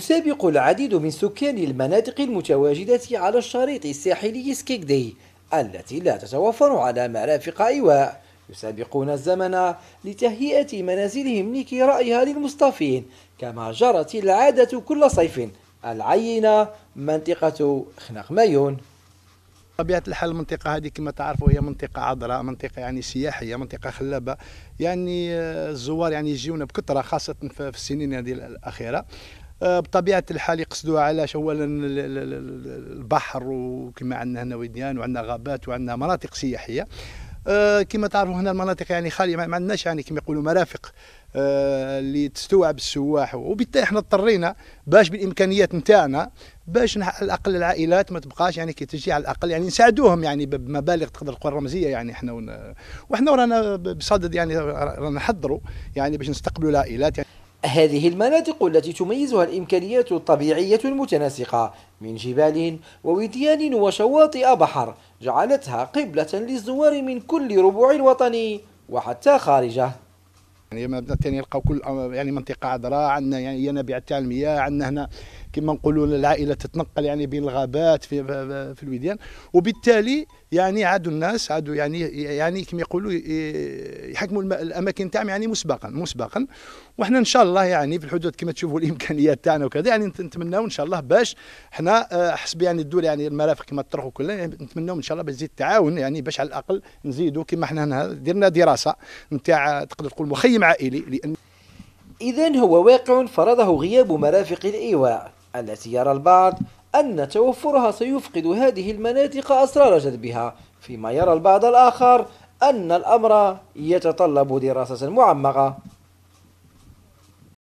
يسابق العديد من سكان المناطق المتواجدة على الشريط الساحلي سكيكدي التي لا تتوفر على مرافق إيواء يسابقون الزمن لتهيئة منازلهم لكرائها للمصطفين كما جرت العادة كل صيف العينة منطقة مايون طبيعه الحال المنطقه هذه كما تعرفوا هي منطقه عذراء منطقه يعني سياحيه منطقه خلابه يعني آه، الزوار يعني يجيونا بكثره خاصه في السنين هذه الاخيره آه، بطبيعه الحال يقصدوها علاش اولا البحر وكما عندنا هنا وديان وعندنا غابات وعندنا مناطق سياحيه آه، كما تعرفوا هنا المناطق يعني خاليه ما عندناش يعني كما يقولوا مرافق آه، اللي تستوعب السواح وبالتالي احنا اضطرينا باش بالامكانيات نتاعنا باش على الاقل العائلات ما تبقاش يعني كي تجي على الاقل يعني نساعدوهم يعني بمبالغ تقدر تقول رمزيه يعني احنا ون... واحنا ورانا بصدد يعني رانا نحضروا يعني باش نستقبلوا العائلات يعني هذه المناطق التي تميزها الإمكانيات الطبيعية المتناسقة من جبال ووديان وشواطئ بحر جعلتها قبلة للزوار من كل ربوع الوطن وحتى خارجه يعني مبنى ثاني يلقاو كل يعني منطقه عذراء عندنا يعني ينابيع تاع المياه عندنا هنا كما نقولوا العائله تتنقل يعني بين الغابات في في الوديان وبالتالي يعني عادوا الناس عادوا يعني يعني كما يقولوا يحكموا الاماكن تاعهم يعني مسبقا مسبقا وحنا ان شاء الله يعني في الحدود كما تشوفوا الامكانيات تاعنا وكذا يعني نتمناو ان شاء الله باش حنا آه، حسب يعني الدول يعني المرافق كما طرحوا كلها يعني نتمناو ان شاء الله باش نزيد التعاون يعني باش على الاقل نزيدوا كما حنا درنا دراسه نتاع تقدر تقول مخيم عائلي لان اذا هو واقع فرضه غياب مرافق الايواء التي يرى البعض أن توفرها سيفقد هذه المناطق أسرار جذبها فيما يرى البعض الآخر أن الأمر يتطلب دراسة معمقة